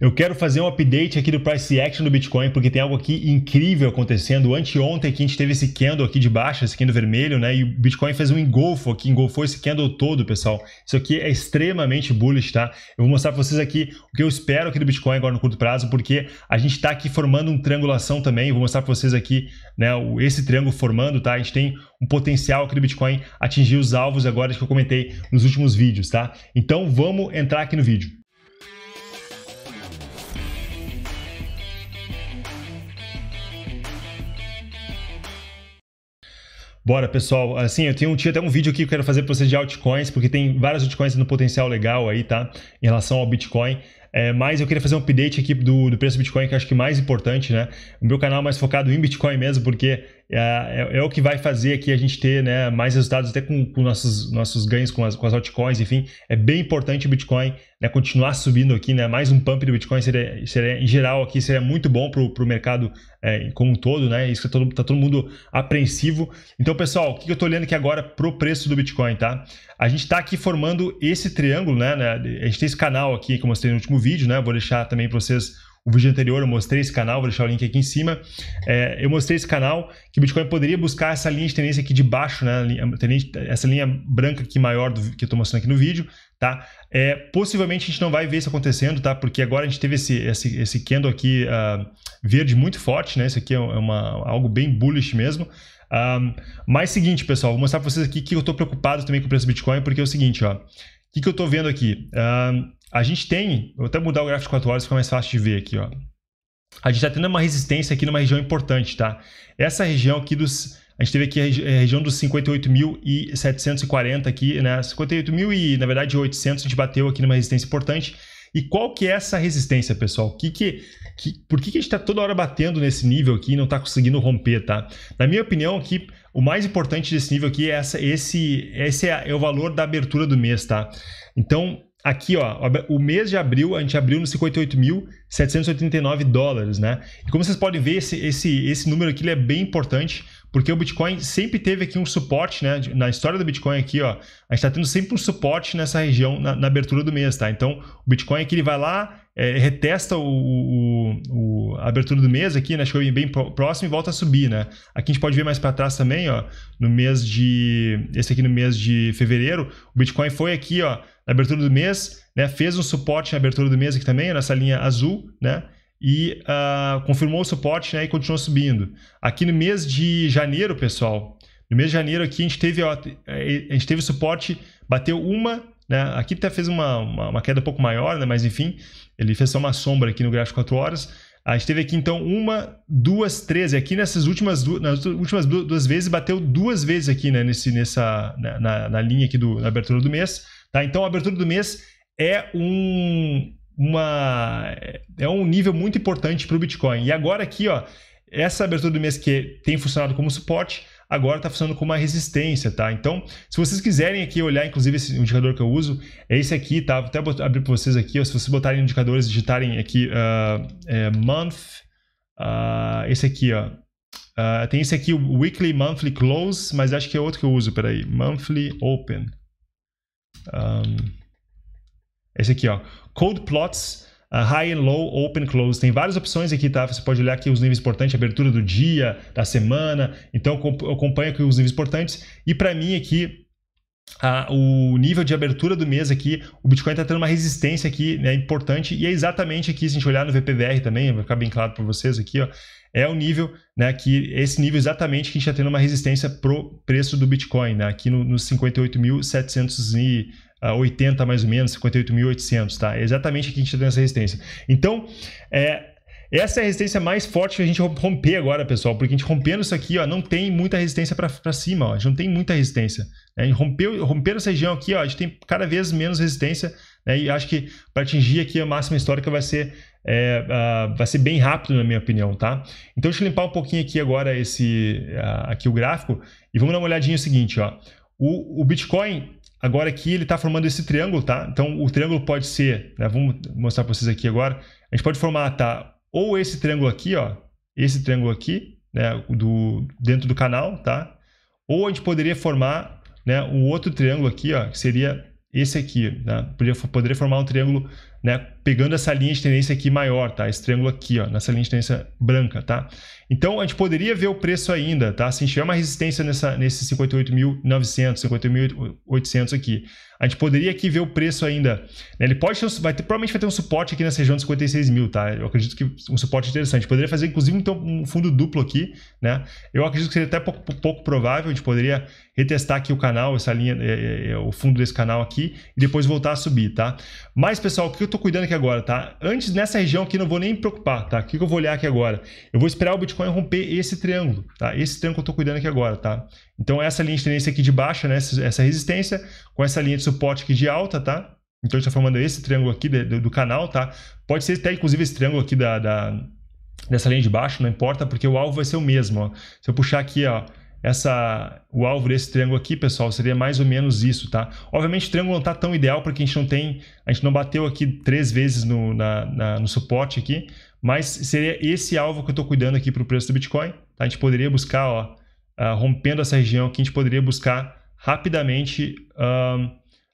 Eu quero fazer um update aqui do Price Action do Bitcoin, porque tem algo aqui incrível acontecendo. Anteontem que a gente teve esse candle aqui de baixa, esse candle vermelho, né? E o Bitcoin fez um engolfo aqui, engolfou esse candle todo, pessoal. Isso aqui é extremamente bullish, tá? Eu vou mostrar para vocês aqui o que eu espero aqui do Bitcoin agora no curto prazo, porque a gente está aqui formando um triangulação também. Eu vou mostrar para vocês aqui, né? Esse triângulo formando, tá? A gente tem um potencial aqui do Bitcoin atingir os alvos agora que eu comentei nos últimos vídeos, tá? Então vamos entrar aqui no vídeo. Bora, pessoal. Assim, eu tenho, tinha até um vídeo aqui que eu quero fazer para vocês de altcoins, porque tem várias altcoins no potencial legal aí, tá? Em relação ao Bitcoin. É, mas eu queria fazer um update aqui do, do preço do Bitcoin, que eu acho que é mais importante, né? O meu canal é mais focado em Bitcoin mesmo, porque é, é, é, o que vai fazer aqui a gente ter né, mais resultados até com, com nossos, nossos ganhos com as, com as altcoins, enfim. É bem importante o Bitcoin né, continuar subindo aqui, né? Mais um pump do Bitcoin seria, seria em geral aqui, seria muito bom para o mercado é, como um todo, né? Isso está todo, tá todo mundo apreensivo. Então, pessoal, o que eu estou olhando aqui agora pro preço do Bitcoin, tá? A gente está aqui formando esse triângulo, né, né? A gente tem esse canal aqui que eu mostrei no último vídeo, né? Vou deixar também para vocês o vídeo anterior, eu mostrei esse canal, vou deixar o link aqui em cima. É, eu mostrei esse canal que o Bitcoin poderia buscar essa linha de tendência aqui de baixo, né? essa linha branca aqui maior do, que eu estou mostrando aqui no vídeo, tá? É, possivelmente a gente não vai ver isso acontecendo, tá? Porque agora a gente teve esse, esse, esse candle aqui uh, verde muito forte, né? Isso aqui é uma, algo bem bullish mesmo. Um, ah, mas seguinte, pessoal, vou mostrar para vocês aqui que eu estou preocupado também com o preço do Bitcoin, porque é o seguinte, ó. O que, que eu estou vendo aqui? Ah, a gente tem, vou até mudar o gráfico de 4 horas, fica mais fácil de ver aqui, ó. A gente está tendo uma resistência aqui numa região importante, tá? Essa região aqui dos... A gente teve aqui a é, região dos 58.740 aqui, né? 58.000 e, na verdade, 800 a gente bateu aqui numa resistência importante. E qual que é essa resistência, pessoal? Que que, que, por que, que a gente está toda hora batendo nesse nível aqui e não está conseguindo romper, tá? Na minha opinião aqui, o mais importante desse nível aqui é essa, esse, esse é, é o valor da abertura do mês, tá? Então, aqui, ó, o mês de abril, a gente abriu nos 58.789 dólares, né? E como vocês podem ver, esse, esse, esse número aqui é bem importante, porque o Bitcoin sempre teve aqui um suporte, né? Na história do Bitcoin aqui, ó, a gente está tendo sempre um suporte nessa região na, na, abertura do mês, tá? Então, o Bitcoin aqui é ele vai lá, é, retesta o, o, o, a abertura do mês aqui, né? Chegou bem próximo e volta a subir, né? Aqui a gente pode ver mais para trás também, ó, no mês de... Esse aqui no mês de fevereiro, o Bitcoin foi aqui, ó, na abertura do mês, né? Fez um suporte na abertura do mês aqui também, nessa linha azul, né? e uh, confirmou o suporte né, e continuou subindo. Aqui no mês de janeiro, pessoal, no mês de janeiro aqui a gente teve, ó, é, a gente teve suporte, bateu uma, né, aqui até fez uma, uma, uma, queda um pouco maior, né, mas enfim, ele fez só uma sombra aqui no gráfico 4 horas. A gente teve aqui então uma, duas, três, e aqui nessas últimas, nas últimas duas vezes bateu duas vezes aqui né, nesse, nessa, na, na, na linha aqui do, na abertura do mês. Tá? Então a abertura do mês é um, uma é um nível muito importante para o Bitcoin. E agora aqui, ó, essa abertura do mês que tem funcionado como suporte, agora está funcionando como uma resistência, tá? Então, se vocês quiserem aqui olhar, inclusive esse indicador que eu uso, é esse aqui, tá? Vou até abrir para vocês aqui, ó, se vocês botarem indicadores, digitarem aqui uh, é, month, uh, esse aqui, ó. Uh, tem esse aqui, o Weekly Monthly Close, mas acho que é outro que eu uso, peraí. Monthly Open. Um, esse aqui, ó. Code Plots, uh, High and Low, Open Close. Tem várias opções aqui, tá? Você pode olhar aqui os níveis importantes, abertura do dia, da semana. Então, acompanha aqui os níveis importantes. E para mim aqui, ah, o nível de abertura do mês aqui, o Bitcoin está tendo uma resistência aqui, né, importante, e é exatamente aqui, se a gente olhar no VPBR também, vai ficar bem claro para vocês aqui, ó, é o nível, né, que esse nível exatamente que a gente está tendo uma resistência pro preço do Bitcoin, né, aqui nos no 58.700 e a 80 mais ou menos, 58.800, tá? É exatamente aqui a gente tem essa resistência. Então, é, essa é a resistência mais forte que a gente romper agora, pessoal, porque a gente rompendo isso aqui, ó, não tem muita resistência para cima, ó, a gente não tem muita resistência. Né? A gente rompeu, rompendo essa região aqui, ó, a gente tem cada vez menos resistência, né? e acho que para atingir aqui a máxima histórica vai ser, é, uh, vai ser bem rápido, na minha opinião, tá? Então deixa eu limpar um pouquinho aqui agora esse, uh, aqui o gráfico, e vamos dar uma olhadinha o seguinte, ó. O, o Bitcoin Agora aqui ele está formando esse triângulo, tá? Então o triângulo pode ser, né? vamos mostrar para vocês aqui agora. A gente pode formar, tá? Ou esse triângulo aqui, ó, esse triângulo aqui, né? Do, dentro do canal, tá? Ou a gente poderia formar, né? Um outro triângulo aqui, ó, que seria esse aqui, né? Poderia, poderia formar um triângulo né? Pegando essa linha de tendência aqui maior, tá? Esse triângulo aqui, ó, nessa linha de tendência branca, tá? Então, a gente poderia ver o preço ainda, tá? Se a gente tiver uma resistência nessa, nesse 58.900, 58.800 aqui, a gente poderia aqui ver o preço ainda. Né? Ele pode ter, vai ter, provavelmente vai ter um suporte aqui nessa região de 56 mil, tá? Eu acredito que um suporte interessante. Poderia fazer, inclusive, então, um fundo duplo aqui, né? Eu acredito que seria até pouco, pouco provável, a gente poderia retestar aqui o canal, essa linha, é, é, é o fundo desse canal aqui, e depois voltar a subir, tá? Mas, pessoal, o que eu tô tô cuidando aqui agora, tá? Antes, nessa região aqui, não vou nem me preocupar, tá? O que, que eu vou olhar aqui agora? Eu vou esperar o Bitcoin romper esse triângulo, tá? Esse triângulo que eu tô cuidando aqui agora, tá? Então, essa linha de tendência aqui de baixa, né? Essa resistência, com essa linha de suporte aqui de alta, tá? Então, a gente tá formando esse triângulo aqui do, do canal, tá? Pode ser até, inclusive, esse triângulo aqui da, da dessa linha de baixo, não importa, porque o alvo vai ser o mesmo. Ó. Se eu puxar aqui, ó, essa, o alvo desse triângulo aqui, pessoal, seria mais ou menos isso, tá? Obviamente o triângulo não está tão ideal porque a gente não tem, a gente não bateu aqui três vezes no, na, na, no suporte aqui, mas seria esse alvo que eu estou cuidando aqui para o preço do Bitcoin, tá? A gente poderia buscar, ó, uh, rompendo essa região aqui, a gente poderia buscar rapidamente...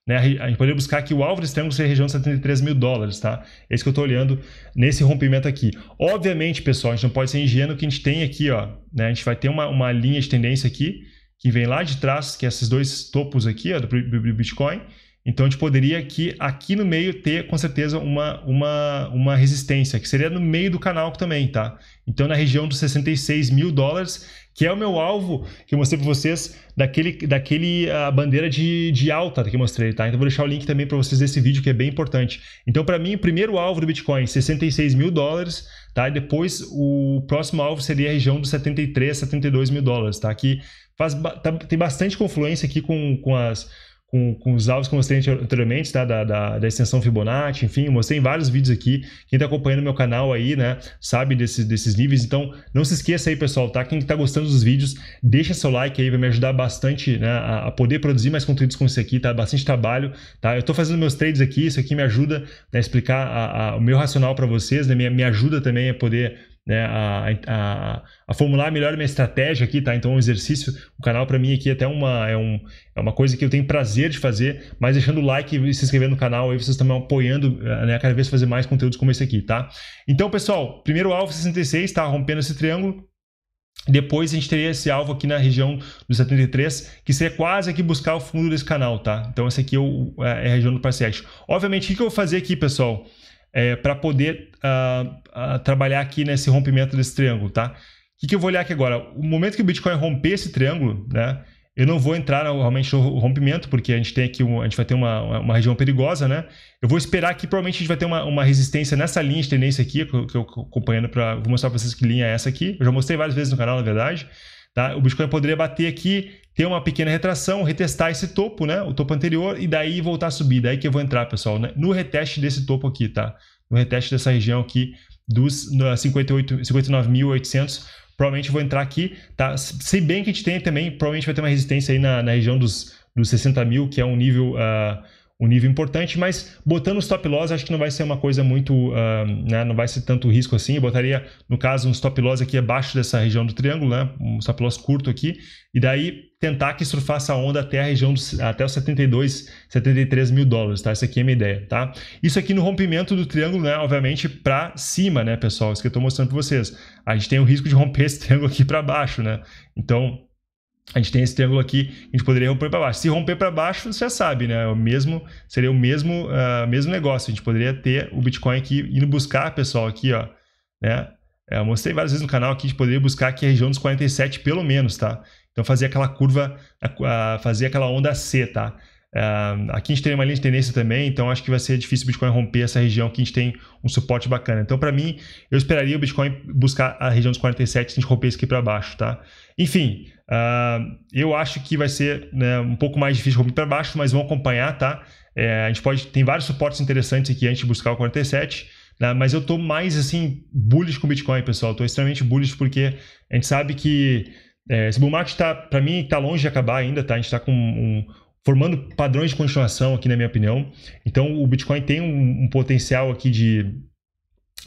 Né? A gente poderia buscar que o alvo desse triângulo seja a região de 73 mil dólares, tá? É isso que eu estou olhando nesse rompimento aqui. Obviamente, pessoal, a gente não pode ser ingênuo que a gente tem aqui, ó, né? A gente vai ter uma, uma linha de tendência aqui, que vem lá de trás, que é esses dois topos aqui, ó, do Bitcoin, então a gente poderia aqui, aqui no meio ter com certeza uma, uma, uma resistência, que seria no meio do canal também, tá? Então na região dos 66 mil dólares, que é o meu alvo que eu mostrei para vocês daquele, daquele a bandeira de, de alta que eu mostrei, tá? Então vou deixar o link também para vocês desse vídeo que é bem importante. Então para mim o primeiro alvo do Bitcoin 66 mil dólares, tá? E depois o próximo alvo seria a região dos 73, 72 mil dólares, tá? Que faz, tá, tem bastante confluência aqui com, com as com, com os alvos que eu mostrei anteriormente, tá? Da, da, da, extensão Fibonacci, enfim, mostrei em vários vídeos aqui. Quem está acompanhando meu canal aí, né, sabe desse, desses níveis. Então, não se esqueça aí, pessoal, tá? Quem está gostando dos vídeos, deixa seu like aí, vai me ajudar bastante né, a, a poder produzir mais conteúdos com isso aqui, tá? Bastante trabalho, tá? Eu estou fazendo meus trades aqui, isso aqui me ajuda né, a explicar a, a, o meu racional para vocês, né? Me, me ajuda também a poder né, a, a, a, formular melhor minha estratégia aqui, tá? Então, o um exercício, o canal para mim aqui é até uma, é, um, é uma coisa que eu tenho prazer de fazer, mas deixando o like e se inscrevendo no canal, aí vocês estão me apoiando, eh, né, cada vez fazer mais conteúdos como esse aqui, tá? Então, pessoal, primeiro alvo 66, tá? Rompendo esse triângulo, depois a gente teria esse alvo aqui na região dos 73, que seria quase aqui buscar o fundo desse canal, tá? Então esse aqui é, é, é a região do parceiro. Obviamente, o que eu vou fazer aqui, pessoal? é, para poder uh, uh, trabalhar aqui nesse rompimento desse triângulo, tá? O que, que, eu vou olhar aqui agora? O momento que o Bitcoin romper esse triângulo, né? Eu não vou entrar realmente no rompimento, porque a gente tem aqui um, a gente vai ter uma, uma região perigosa, né? Eu vou esperar que provavelmente a gente vai ter uma, uma resistência nessa linha de tendência aqui, que eu, que eu acompanhando para. Vou mostrar para vocês que linha é essa aqui. Eu já mostrei várias vezes no canal, na verdade. Tá? O Bitcoin poderia bater aqui, ter uma pequena retração, retestar esse topo, né? o topo anterior, e daí voltar a subir. Daí que eu vou entrar, pessoal, né? no reteste desse topo aqui, tá? no reteste dessa região aqui dos 59.800. Provavelmente vou entrar aqui, tá? Se bem que a gente tem também, provavelmente vai ter uma resistência aí na, na região dos, dos 60 mil, que é um nível... Uh, um nível importante, mas botando stop loss acho que não vai ser uma coisa muito, uh, né, não vai ser tanto risco assim. Eu botaria, no caso, um stop loss aqui abaixo dessa região do triângulo, né, um stop loss curto aqui, e daí tentar que surfar essa onda até a região, dos, até os 72, 73 mil dólares, tá? Essa aqui é a minha ideia, tá? Isso aqui no rompimento do triângulo, né, obviamente, para cima, né, pessoal? Isso que eu estou mostrando para vocês. A gente tem o risco de romper esse triângulo aqui para baixo, né? Então, a gente tem esse triângulo aqui, a gente poderia romper para baixo. Se romper para baixo, você já sabe, né? É o mesmo, seria o mesmo, uh, mesmo negócio. A gente poderia ter o Bitcoin aqui indo buscar, pessoal, aqui, ó, né? É, eu mostrei várias vezes no canal que a gente poderia buscar aqui a região dos 47 pelo menos, tá? Então fazer aquela curva, fazer aquela onda C, tá? Uh, aqui a gente tem uma linha de tendência também, então acho que vai ser difícil o Bitcoin romper essa região que a gente tem um suporte bacana. Então, para mim, eu esperaria o Bitcoin buscar a região dos 47 se a gente romper isso aqui para baixo, tá? Enfim, uh, eu acho que vai ser né, um pouco mais difícil romper para baixo, mas vamos acompanhar, tá? É, a gente pode, tem vários suportes interessantes aqui antes de buscar o 47, né? mas eu tô mais, assim, bullish com o Bitcoin, pessoal. estou tô extremamente bullish porque a gente sabe que é, esse bull market, está para mim, está longe de acabar ainda, tá? A gente está com um, formando padrões de continuação aqui, na minha opinião. Então, o Bitcoin tem um, um potencial aqui de,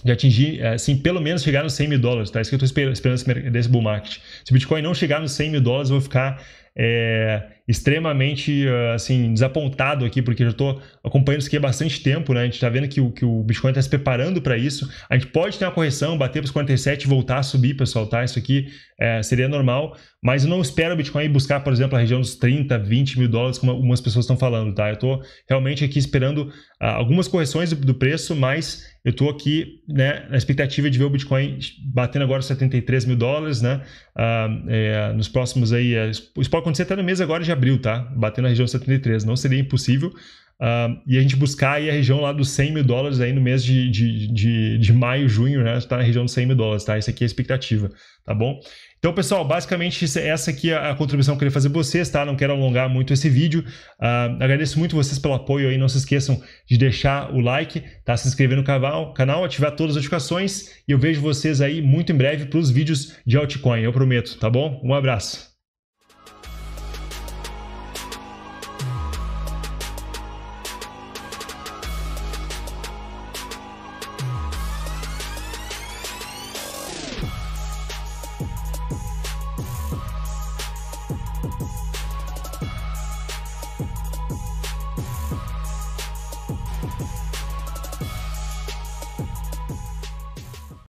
de atingir, assim, pelo menos chegar nos 100 mil dólares, tá? É isso que eu estou esperando desse bull market. Se o Bitcoin não chegar nos 100 mil dólares, eu vou ficar é, extremamente assim desapontado aqui, porque eu estou acompanhando isso aqui há bastante tempo, né? A gente está vendo que o, que o Bitcoin está se preparando para isso. A gente pode ter uma correção, bater para os 47 e voltar a subir, pessoal, tá? Isso aqui é, seria normal, mas eu não espero o Bitcoin buscar, por exemplo, a região dos 30, 20 mil dólares, como algumas pessoas estão falando, tá? Eu estou realmente aqui esperando ah, algumas correções do, do preço, mas eu estou aqui né, na expectativa de ver o Bitcoin batendo agora 73 mil dólares, né? Ah, é, nos próximos aí, os é, acontecer até no mês agora de abril, tá? Batendo na região 73, não seria impossível. Uh, e a gente buscar aí a região lá dos 100 mil dólares aí no mês de, de, de, de maio, junho, né? Está na região dos 100 mil dólares, tá? Essa aqui é a expectativa, tá bom? Então, pessoal, basicamente essa aqui é a contribuição que eu queria fazer vocês, tá? Não quero alongar muito esse vídeo. Uh, agradeço muito vocês pelo apoio aí. Não se esqueçam de deixar o like, tá? Se inscrever no canal, canal, ativar todas as notificações e eu vejo vocês aí muito em breve para os vídeos de altcoin, eu prometo, tá bom? Um abraço.